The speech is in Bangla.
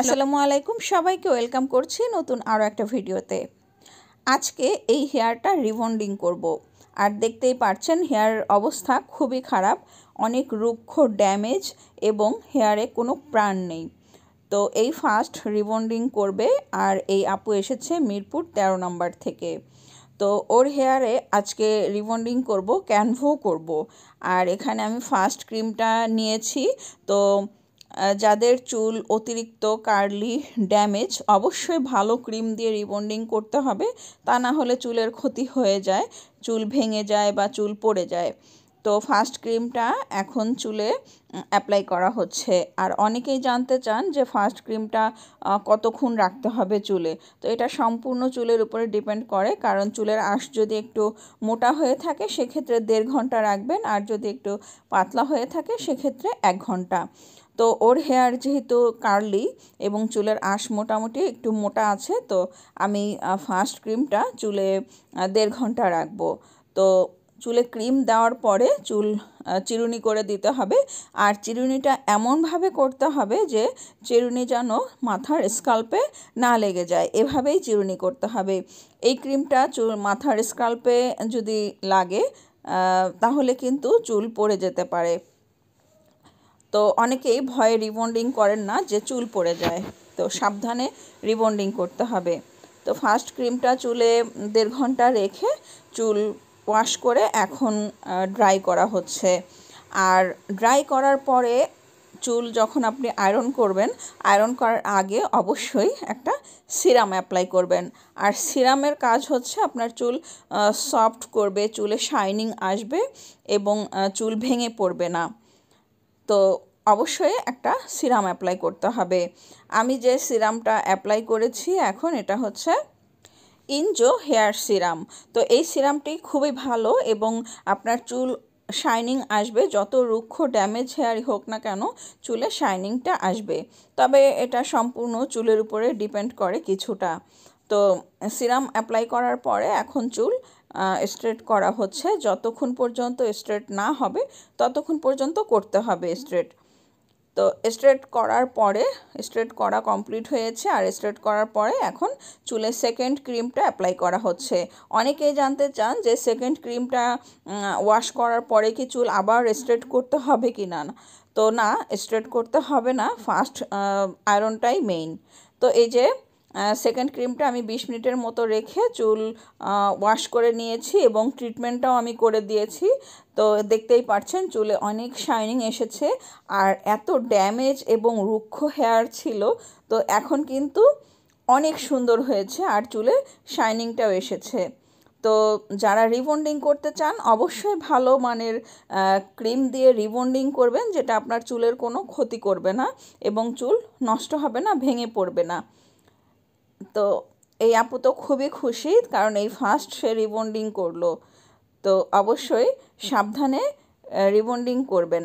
আসসালামু আলাইকুম সবাইকে ওয়েলকাম করছি নতুন আরও একটা ভিডিওতে আজকে এই হেয়ারটা রিবন্ডিং করব। আর দেখতেই পারছেন হেয়ার অবস্থা খুবই খারাপ অনেক রুক্ষ ড্যামেজ এবং হেয়ারে কোনো প্রাণ নেই তো এই ফার্স্ট রিবন্ডিং করবে আর এই আপু এসেছে মিরপুর ১৩ নম্বর থেকে তো ওর হেয়ারে আজকে রিবন্ডিং করব ক্যানভো করব আর এখানে আমি ফার্স্ট ক্রিমটা নিয়েছি তো যাদের চুল অতিরিক্ত কার্লি ড্যামেজ অবশ্যই ভালো ক্রিম দিয়ে রিবন্ডিং করতে হবে তা না হলে চুলের ক্ষতি হয়ে যায় চুল ভেঙে যায় বা চুল পড়ে যায় তো ফার্স্ট ক্রিমটা এখন চুলে অ্যাপ্লাই করা হচ্ছে আর অনেকেই জানতে চান যে ফার্স্ট ক্রিমটা কতক্ষণ রাখতে হবে চুলে তো এটা সম্পূর্ণ চুলের উপরে ডিপেন্ড করে কারণ চুলের আঁশ যদি একটু মোটা হয়ে থাকে সেক্ষেত্রে দেড় ঘন্টা রাখবেন আর যদি একটু পাতলা হয়ে থাকে সেক্ষেত্রে এক ঘন্টা তো ওর হেয়ার যেহেতু কার্লি এবং চুলের আঁশ মোটামুটি একটু মোটা আছে তো আমি ফার্স্ট ক্রিমটা চুলে দেড় ঘন্টা রাখবো তো চুলে ক্রিম দেওয়ার পরে চুল চিরুনি করে দিতে হবে আর চিরুনিটা এমনভাবে করতে হবে যে চিরুনি যেন মাথার স্কাল্পে না লেগে যায় এভাবেই চিরুনি করতে হবে এই ক্রিমটা চুল মাথার স্কাল্পে যদি লাগে তাহলে কিন্তু চুল পড়ে যেতে পারে তো অনেকেই ভয়ে রিবন্ডিং করেন না যে চুল পড়ে যায় তো সাবধানে রিবন্ডিং করতে হবে তো ফার্স্ট ক্রিমটা চুলে দেড় ঘন্টা রেখে চুল ওয়াশ করে এখন ড্রাই করা হচ্ছে আর ড্রাই করার পরে চুল যখন আপনি আয়রন করবেন আয়রন করার আগে অবশ্যই একটা সিরাম অ্যাপ্লাই করবেন আর সিরামের কাজ হচ্ছে আপনার চুল সফট করবে চুলে শাইনিং আসবে এবং চুল ভেঙে পড়বে না তো অবশ্যই একটা সিরাম অ্যাপ্লাই করতে হবে আমি যে সিরামটা অ্যাপ্লাই করেছি এখন এটা হচ্ছে ইনজো হেয়ার সিরাম তো এই সিরামটি খুবই ভালো এবং আপনার চুল শাইনিং আসবে যত রুক্ষ ড্যামেজ হেয়ারই হোক না কেন চুলে শাইনিংটা আসবে তবে এটা সম্পূর্ণ চুলের উপরে ডিপেন্ড করে কিছুটা তো সিরাম অ্যাপ্লাই করার পরে এখন চুল স্ট্রেট করা হচ্ছে যতক্ষণ পর্যন্ত স্ট্রেট না হবে ততক্ষণ পর্যন্ত করতে হবে স্ট্রেট তো স্ট্রেট করার পরে স্ট্রেট করা কমপ্লিট হয়েছে আর স্ট্রেট করার পরে এখন চুলের সেকেন্ড ক্রিমটা অ্যাপ্লাই করা হচ্ছে অনেকেই জানতে চান যে সেকেন্ড ক্রিমটা ওয়াশ করার পরে কি চুল আবার স্ট্রেট করতে হবে কি না তো না স্ট্রেট করতে হবে না ফার্স্ট আয়রনটাই মেইন তো এই যে সেকেন্ড ক্রিমটা আমি বিশ মিনিটের মতো রেখে চুল ওয়াশ করে নিয়েছি এবং ট্রিটমেন্টটাও আমি করে দিয়েছি তো দেখতেই পাচ্ছেন চুলে অনেক শাইনিং এসেছে আর এত ড্যামেজ এবং রুক্ষ হেয়ার ছিল তো এখন কিন্তু অনেক সুন্দর হয়েছে আর চুলে শাইনিংটাও এসেছে তো যারা রিবন্ডিং করতে চান অবশ্যই ভালো মানের ক্রিম দিয়ে রিবন্ডিং করবেন যেটা আপনার চুলের কোনো ক্ষতি করবে না এবং চুল নষ্ট হবে না ভেঙে পড়বে না তো এই আপু তো খুবই খুশি কারণ এই ফার্স্ট সে রিবন্ডিং করলো তো অবশ্যই সাবধানে রিবন্ডিং করবেন